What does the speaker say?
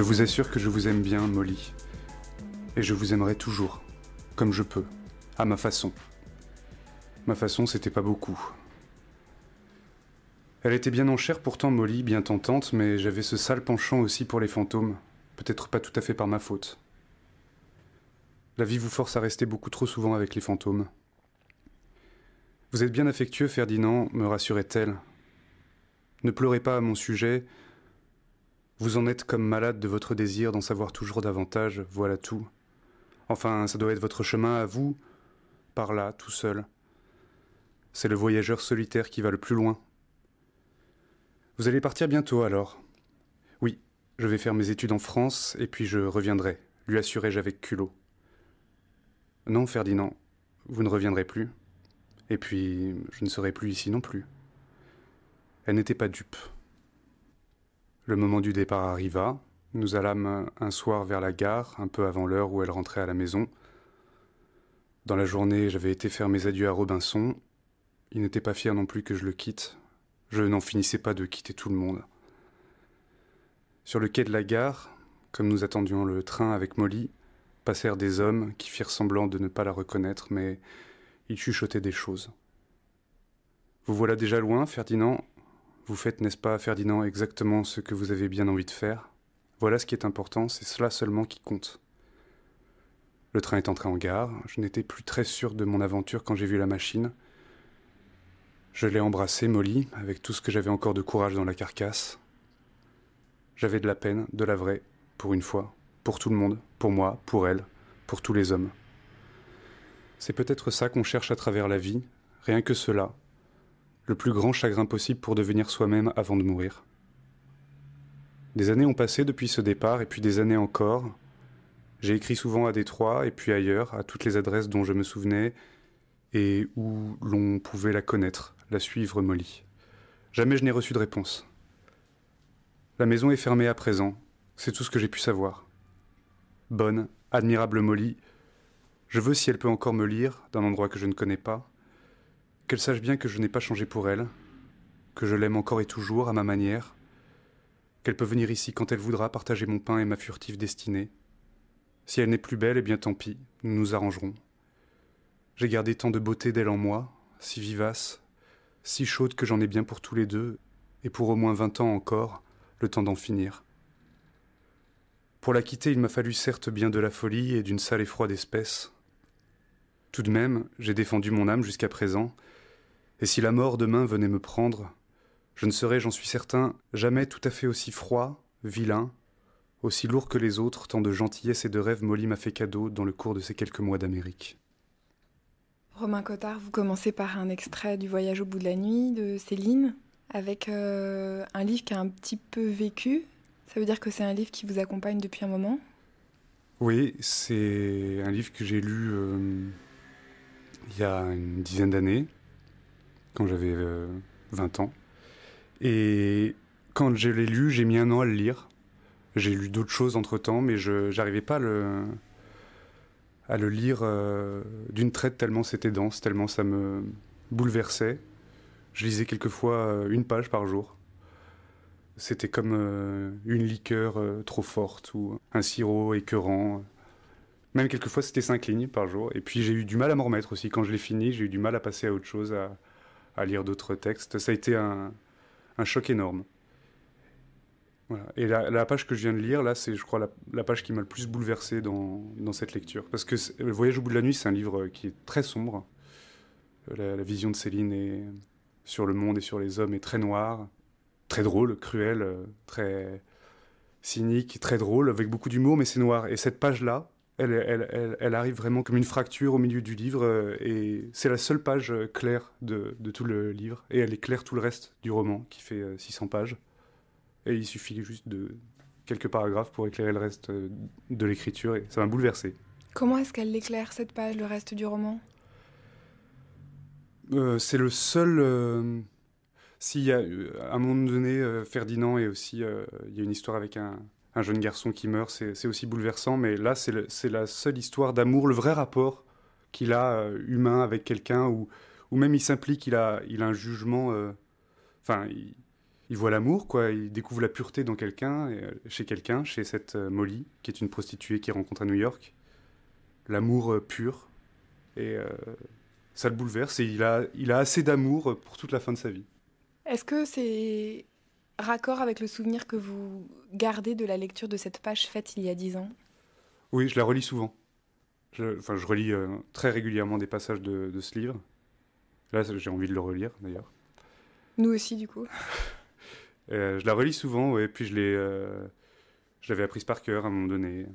Je vous assure que je vous aime bien, Molly. Et je vous aimerai toujours, comme je peux, à ma façon. Ma façon, c'était pas beaucoup. Elle était bien en chair pourtant, Molly, bien tentante, mais j'avais ce sale penchant aussi pour les fantômes, peut-être pas tout à fait par ma faute. La vie vous force à rester beaucoup trop souvent avec les fantômes. Vous êtes bien affectueux, Ferdinand, me rassurait-elle. Ne pleurez pas à mon sujet, vous en êtes comme malade de votre désir d'en savoir toujours davantage, voilà tout. Enfin, ça doit être votre chemin à vous, par là, tout seul. C'est le voyageur solitaire qui va le plus loin. Vous allez partir bientôt alors. Oui, je vais faire mes études en France et puis je reviendrai, lui assurai-je avec culot. Non, Ferdinand, vous ne reviendrez plus. Et puis, je ne serai plus ici non plus. Elle n'était pas dupe. Le moment du départ arriva. Nous allâmes un soir vers la gare, un peu avant l'heure où elle rentrait à la maison. Dans la journée, j'avais été faire mes adieux à Robinson. Il n'était pas fier non plus que je le quitte. Je n'en finissais pas de quitter tout le monde. Sur le quai de la gare, comme nous attendions le train avec Molly, passèrent des hommes qui firent semblant de ne pas la reconnaître, mais ils chuchotaient des choses. Vous voilà déjà loin, Ferdinand vous faites, n'est-ce pas, Ferdinand, exactement ce que vous avez bien envie de faire Voilà ce qui est important, c'est cela seulement qui compte. Le train est entré en gare, je n'étais plus très sûr de mon aventure quand j'ai vu la machine. Je l'ai embrassée, Molly, avec tout ce que j'avais encore de courage dans la carcasse. J'avais de la peine, de la vraie, pour une fois, pour tout le monde, pour moi, pour elle, pour tous les hommes. C'est peut-être ça qu'on cherche à travers la vie, rien que cela, le plus grand chagrin possible pour devenir soi-même avant de mourir. Des années ont passé depuis ce départ et puis des années encore. J'ai écrit souvent à Détroit et puis ailleurs, à toutes les adresses dont je me souvenais et où l'on pouvait la connaître, la suivre Molly. Jamais je n'ai reçu de réponse. La maison est fermée à présent, c'est tout ce que j'ai pu savoir. Bonne, admirable Molly, je veux, si elle peut encore me lire, d'un endroit que je ne connais pas, qu'elle sache bien que je n'ai pas changé pour elle, que je l'aime encore et toujours à ma manière, qu'elle peut venir ici quand elle voudra partager mon pain et ma furtive destinée. Si elle n'est plus belle, eh bien tant pis, nous nous arrangerons. J'ai gardé tant de beauté d'elle en moi, si vivace, si chaude que j'en ai bien pour tous les deux, et pour au moins vingt ans encore, le temps d'en finir. Pour la quitter, il m'a fallu certes bien de la folie et d'une sale et froide espèce. Tout de même, j'ai défendu mon âme jusqu'à présent, et si la mort demain venait me prendre, je ne serais, j'en suis certain, jamais tout à fait aussi froid, vilain, aussi lourd que les autres, tant de gentillesse et de rêve Molly m'a fait cadeau dans le cours de ces quelques mois d'Amérique. Romain Cotard, vous commencez par un extrait du Voyage au bout de la nuit de Céline, avec euh, un livre qui a un petit peu vécu. Ça veut dire que c'est un livre qui vous accompagne depuis un moment Oui, c'est un livre que j'ai lu euh, il y a une dizaine d'années quand j'avais 20 euh, ans. Et quand je l'ai lu, j'ai mis un an à le lire. J'ai lu d'autres choses entre-temps, mais je n'arrivais pas à le, à le lire euh, d'une traite tellement c'était dense, tellement ça me bouleversait. Je lisais quelquefois euh, une page par jour. C'était comme une liqueur trop forte ou un sirop écœurant. Même quelquefois, c'était cinq lignes par jour. Et puis j'ai eu du mal à m'en remettre aussi. Quand je l'ai fini, j'ai eu du mal à passer à autre chose, à, à lire d'autres textes. Ça a été un, choc énorme. Et la, page que je viens de lire, là, c'est, je crois, la, page qui m'a le plus bouleversé dans, dans, cette lecture. Parce que Le Voyage au bout de la nuit, c'est un livre qui est très sombre. La, vision de Céline est, sur le monde et sur les hommes est très noire, très drôle, cruelle, euh, très cynique, très drôle, avec beaucoup d'humour, mais c'est noir. Et cette page-là, elle, arrive vraiment comme une fracture au milieu du livre, euh, et c'est la seule page euh, claire de, tout le livre, et elle éclaire tout le reste du roman, qui fait 600 euh, pages, et il suffit juste de quelques paragraphes pour éclairer le reste de l'écriture, et ça m'a bouleversé. Comment est-ce qu'elle éclaire cette page, le reste du roman C'est le seul... S'il y a, à un moment donné, Ferdinand et aussi, il y a une histoire avec un, un jeune garçon qui meurt, c'est aussi bouleversant, mais là, c'est la seule histoire d'amour, le vrai rapport qu'il a euh, humain avec quelqu'un, ou, même il s'implique, il a, il a un jugement, euh, enfin, il, voit l'amour, quoi, il découvre la pureté dans quelqu'un, euh, chez quelqu'un, chez cette Molly, qui est une prostituée qu'il rencontre à New York, l'amour pur, et ça le bouleverse, et il a, il a assez d'amour pour toute la fin de sa vie. Est-ce que c'est raccord avec le souvenir que vous gardez de la lecture de cette page faite il y a dix ans Oui, je la relis souvent. Je, enfin, je relis euh, très régulièrement des passages de, ce livre. Là, j'ai envie de le relire, d'ailleurs. Nous aussi, du coup. Euh, je la relis souvent, et puis je l'ai, euh, je l'avais apprise par cœur à un moment donné.